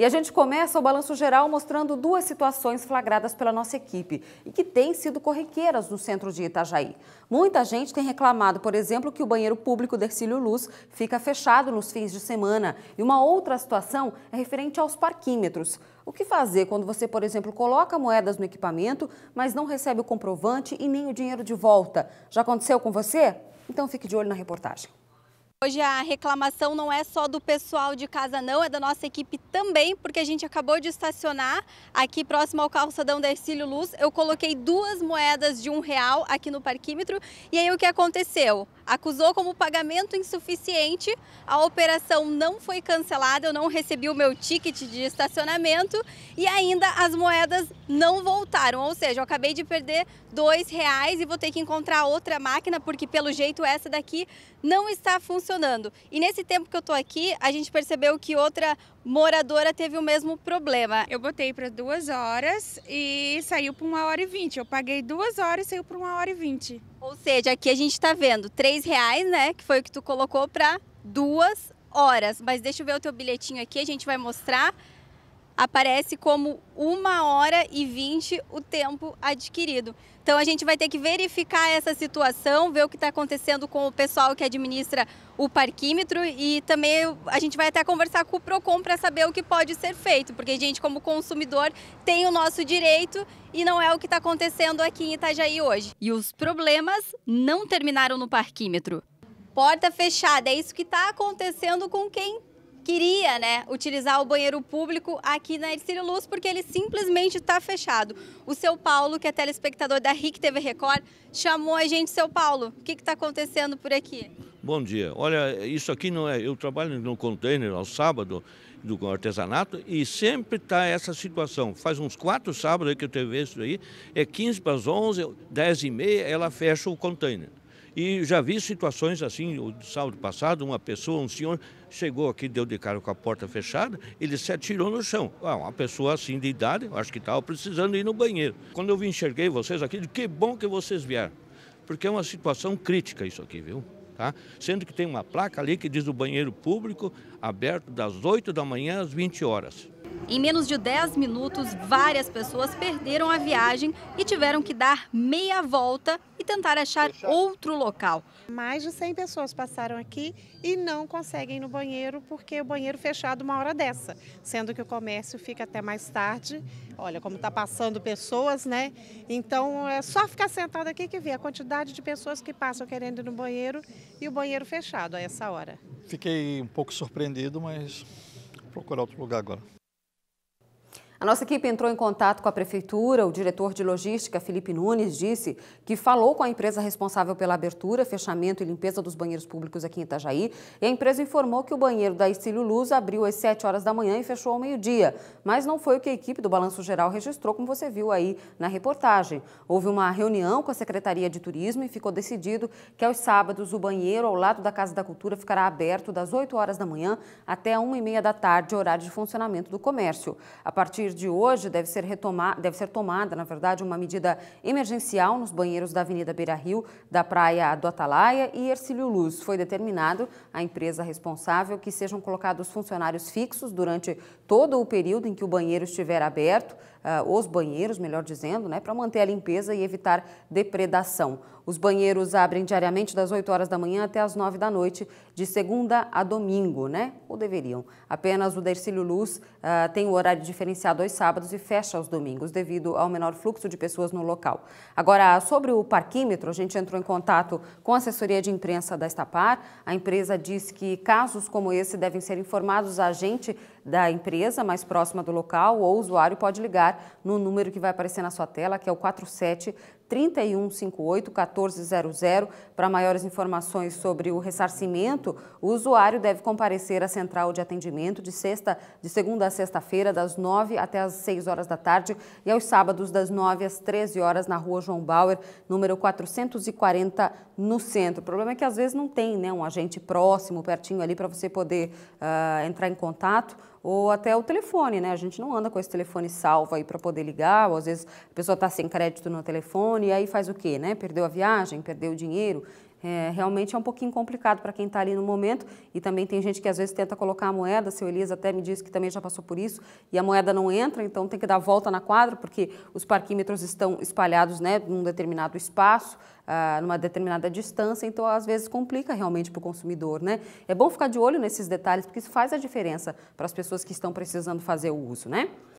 E a gente começa o balanço geral mostrando duas situações flagradas pela nossa equipe e que têm sido corriqueiras no centro de Itajaí. Muita gente tem reclamado, por exemplo, que o banheiro público Ercílio Luz fica fechado nos fins de semana. E uma outra situação é referente aos parquímetros. O que fazer quando você, por exemplo, coloca moedas no equipamento, mas não recebe o comprovante e nem o dinheiro de volta? Já aconteceu com você? Então fique de olho na reportagem. Hoje a reclamação não é só do pessoal de casa não, é da nossa equipe também, porque a gente acabou de estacionar aqui próximo ao calçadão da Ercílio Luz. Eu coloquei duas moedas de um real aqui no parquímetro e aí o que aconteceu? Acusou como pagamento insuficiente, a operação não foi cancelada, eu não recebi o meu ticket de estacionamento e ainda as moedas não voltaram, ou seja, eu acabei de perder dois reais e vou ter que encontrar outra máquina, porque pelo jeito essa daqui não está funcionando funcionando. E nesse tempo que eu estou aqui, a gente percebeu que outra moradora teve o mesmo problema. Eu botei para duas horas e saiu para uma hora e vinte. Eu paguei duas horas e saiu para uma hora e vinte. Ou seja, aqui a gente está vendo três reais, né? Que foi o que tu colocou para duas horas. Mas deixa eu ver o teu bilhetinho aqui, a gente vai mostrar aparece como uma hora e 20 o tempo adquirido. Então a gente vai ter que verificar essa situação, ver o que está acontecendo com o pessoal que administra o parquímetro e também a gente vai até conversar com o Procon para saber o que pode ser feito, porque a gente como consumidor tem o nosso direito e não é o que está acontecendo aqui em Itajaí hoje. E os problemas não terminaram no parquímetro. Porta fechada, é isso que está acontecendo com quem queria né, utilizar o banheiro público aqui na Ercílio Luz, porque ele simplesmente está fechado. O seu Paulo, que é telespectador da RIC TV Record, chamou a gente, seu Paulo, o que está acontecendo por aqui? Bom dia. Olha, isso aqui não é. Eu trabalho no container ao sábado do artesanato e sempre está essa situação. Faz uns quatro sábados que eu tenho visto aí, é 15 para as 11, 10 e meia, ela fecha o container. E já vi situações assim, o sábado passado, uma pessoa, um senhor, chegou aqui, deu de cara com a porta fechada, ele se atirou no chão. Ah, uma pessoa assim de idade, acho que estava precisando ir no banheiro. Quando eu enxerguei vocês aqui, que bom que vocês vieram. Porque é uma situação crítica isso aqui, viu? Tá? Sendo que tem uma placa ali que diz o banheiro público aberto das 8 da manhã às 20 horas. Em menos de 10 minutos, várias pessoas perderam a viagem e tiveram que dar meia volta e tentar achar outro local. Mais de 100 pessoas passaram aqui e não conseguem ir no banheiro porque o banheiro fechado uma hora dessa, sendo que o comércio fica até mais tarde. Olha como está passando pessoas, né? Então é só ficar sentado aqui que vê a quantidade de pessoas que passam querendo ir no banheiro e o banheiro fechado a essa hora. Fiquei um pouco surpreendido, mas procurar outro lugar agora. A nossa equipe entrou em contato com a prefeitura. O diretor de logística, Felipe Nunes, disse que falou com a empresa responsável pela abertura, fechamento e limpeza dos banheiros públicos aqui em Itajaí. E a empresa informou que o banheiro da Estílio Luz abriu às 7 horas da manhã e fechou ao meio-dia. Mas não foi o que a equipe do Balanço Geral registrou, como você viu aí na reportagem. Houve uma reunião com a Secretaria de Turismo e ficou decidido que aos sábados o banheiro ao lado da Casa da Cultura ficará aberto das 8 horas da manhã até 1 e meia da tarde, horário de funcionamento do comércio. A partir partir de hoje, deve ser, retomada deve ser tomada, na verdade, uma medida emergencial nos banheiros da Avenida Beira Rio, da Praia do Atalaia e Ercílio Luz. Foi determinado a empresa responsável que sejam colocados funcionários fixos durante todo o período em que o banheiro estiver aberto uh, os banheiros, melhor dizendo, né, para manter a limpeza e evitar depredação. Os banheiros abrem diariamente das 8 horas da manhã até as 9 da noite, de segunda a domingo, né? Ou deveriam. Apenas o Dercílio Luz uh, tem o horário diferenciado aos sábados e fecha aos domingos, devido ao menor fluxo de pessoas no local. Agora, sobre o parquímetro, a gente entrou em contato com a assessoria de imprensa da Estapar. A empresa diz que casos como esse devem ser informados a agente da empresa mais próxima do local ou o usuário pode ligar no número que vai aparecer na sua tela, que é o 47 3158 1400. Para maiores informações sobre o ressarcimento, o usuário deve comparecer à central de atendimento de sexta, de segunda a sexta-feira, das 9 até as 6 horas da tarde e aos sábados das 9 às 13 horas na Rua João Bauer, número 440, no centro. O problema é que às vezes não tem, né, um agente próximo, pertinho ali para você poder uh, entrar em contato ou até o telefone, né? A gente não anda com esse telefone salvo aí para poder ligar, ou às vezes a pessoa está sem crédito no telefone, e aí faz o quê, né? Perdeu a viagem, perdeu o dinheiro. É, realmente é um pouquinho complicado para quem está ali no momento e também tem gente que às vezes tenta colocar a moeda, seu Elias até me disse que também já passou por isso, e a moeda não entra, então tem que dar volta na quadra, porque os parquímetros estão espalhados né, num determinado espaço, ah, numa determinada distância, então às vezes complica realmente para o consumidor. Né? É bom ficar de olho nesses detalhes, porque isso faz a diferença para as pessoas que estão precisando fazer o uso. Né?